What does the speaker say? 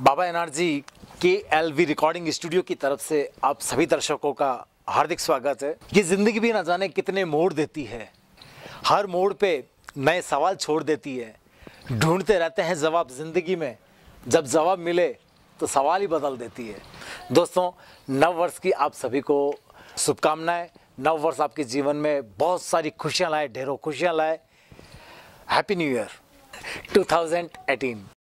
बाबा NRG K L V recording studio की तरफ से आप सभी दर्शकों का हार्दिक स्वागत है ये ज़िंदगी भी ना जाने कितने मोड़ देती है हर मोड़ पे नए सवाल छोड़ देती है ढूंढते रहते हैं जवाब ज़िंदगी में जब जवाब मिले तो सवाल ही बदल देती है दोस्तों नव वर्ष की आप सभी को शुभकामनाएं नव वर्ष आपके जीवन में बहुत सारी खुशियाँ लाए ढेरों खुशियाँ लाए हैप्पी न्यू ईयर 2018